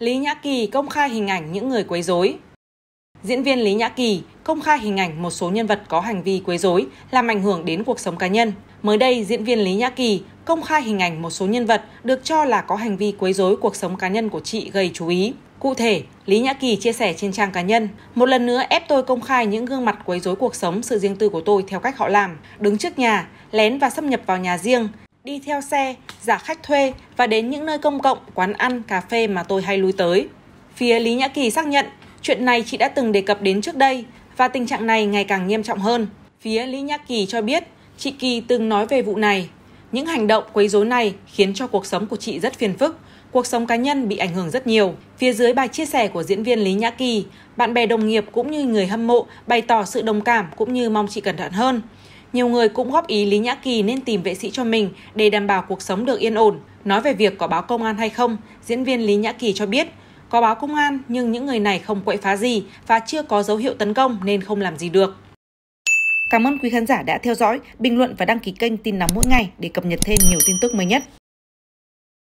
Lý Nhã Kỳ công khai hình ảnh những người quấy rối. Diễn viên Lý Nhã Kỳ công khai hình ảnh một số nhân vật có hành vi quấy rối làm ảnh hưởng đến cuộc sống cá nhân. Mới đây, diễn viên Lý Nhã Kỳ công khai hình ảnh một số nhân vật được cho là có hành vi quấy rối cuộc sống cá nhân của chị gây chú ý. Cụ thể, Lý Nhã Kỳ chia sẻ trên trang cá nhân, một lần nữa ép tôi công khai những gương mặt quấy rối cuộc sống sự riêng tư của tôi theo cách họ làm, đứng trước nhà, lén và xâm nhập vào nhà riêng, đi theo xe, giả khách thuê và đến những nơi công cộng, quán ăn, cà phê mà tôi hay lui tới. Phía Lý Nhã Kỳ xác nhận, chuyện này chị đã từng đề cập đến trước đây và tình trạng này ngày càng nghiêm trọng hơn. Phía Lý Nhã Kỳ cho biết, chị Kỳ từng nói về vụ này. Những hành động quấy rối này khiến cho cuộc sống của chị rất phiền phức, cuộc sống cá nhân bị ảnh hưởng rất nhiều. Phía dưới bài chia sẻ của diễn viên Lý Nhã Kỳ, bạn bè đồng nghiệp cũng như người hâm mộ bày tỏ sự đồng cảm cũng như mong chị cẩn thận hơn. Nhiều người cũng góp ý Lý Nhã Kỳ nên tìm vệ sĩ cho mình để đảm bảo cuộc sống được yên ổn. Nói về việc có báo công an hay không, diễn viên Lý Nhã Kỳ cho biết có báo công an nhưng những người này không quậy phá gì và chưa có dấu hiệu tấn công nên không làm gì được. Cảm ơn quý khán giả đã theo dõi, bình luận và đăng ký kênh tin nóng mỗi ngày để cập nhật thêm nhiều tin tức mới nhất.